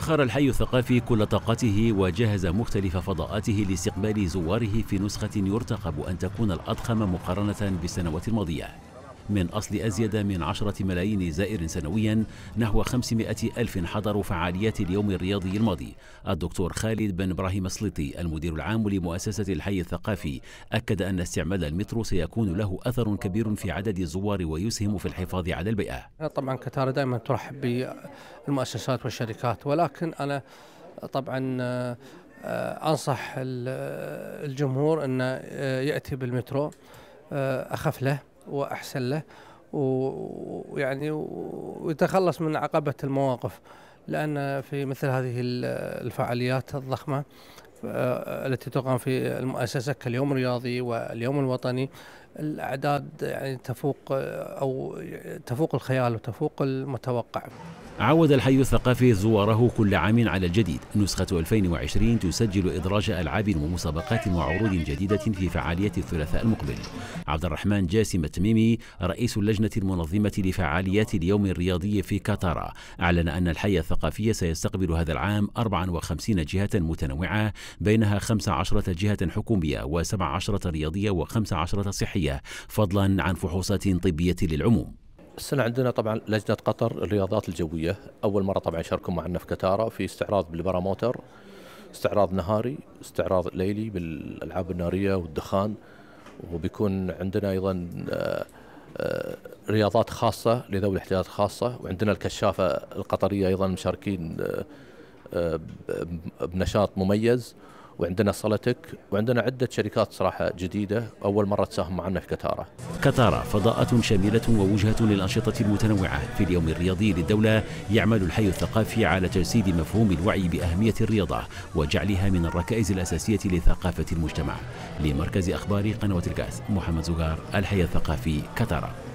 خر الحي الثقافي كل طاقته وجهز مختلف فضاءاته لاستقبال زواره في نسخة يرتقب أن تكون الأضخم مقارنة بالسنوات الماضية من أصل أزيد من عشرة ملايين زائر سنويا نحو 500 ألف حضروا فعاليات اليوم الرياضي الماضي الدكتور خالد بن إبراهيم السليطي المدير العام لمؤسسة الحي الثقافي أكد أن استعمال المترو سيكون له أثر كبير في عدد الزوار ويسهم في الحفاظ على البيئة طبعا كتارة دائما ترحب بالمؤسسات والشركات ولكن أنا طبعا آه، انصح الجمهور انه آه، ياتي بالمترو آه، اخف له واحسن له ويعني ويتخلص من عقبه المواقف لان في مثل هذه الفعاليات الضخمه آه، التي تقام في المؤسسة كاليوم الرياضي واليوم الوطني الأعداد يعني تفوق آه، أو تفوق الخيال وتفوق المتوقع عود الحي الثقافي زواره كل عام على الجديد نسخة 2020 تسجل إدراج ألعاب ومسابقات وعروض جديدة في فعالية الثلاثاء المقبل عبد الرحمن جاسم التميمي رئيس اللجنة المنظمة لفعاليات اليوم الرياضي في كاتارا أعلن أن الحي الثقافي سيستقبل هذا العام 54 جهة متنوعة بينها 15 جهة حكومية و17 رياضية و15 صحية فضلا عن فحوصات طبية للعموم السنة عندنا طبعا لجنة قطر الرياضات الجوية أول مرة طبعا شاركوا معنا في كتارة في استعراض بالباراموتر استعراض نهاري استعراض ليلي بالألعاب النارية والدخان وبيكون عندنا أيضا آه، آه، رياضات خاصة لذوي الاحتياجات الخاصه وعندنا الكشافة القطرية أيضا مشاركين آه، آه، بنشاط مميز وعندنا صلتك وعندنا عدة شركات صراحة جديدة أول مرة تساهم معنا في كتارة كتارة فضاءات شاملة ووجهة للأنشطة المتنوعة في اليوم الرياضي للدولة يعمل الحي الثقافي على تجسيد مفهوم الوعي بأهمية الرياضة وجعلها من الركائز الأساسية لثقافة المجتمع لمركز أخبار قنوة الكاس محمد زغار الحي الثقافي كتارة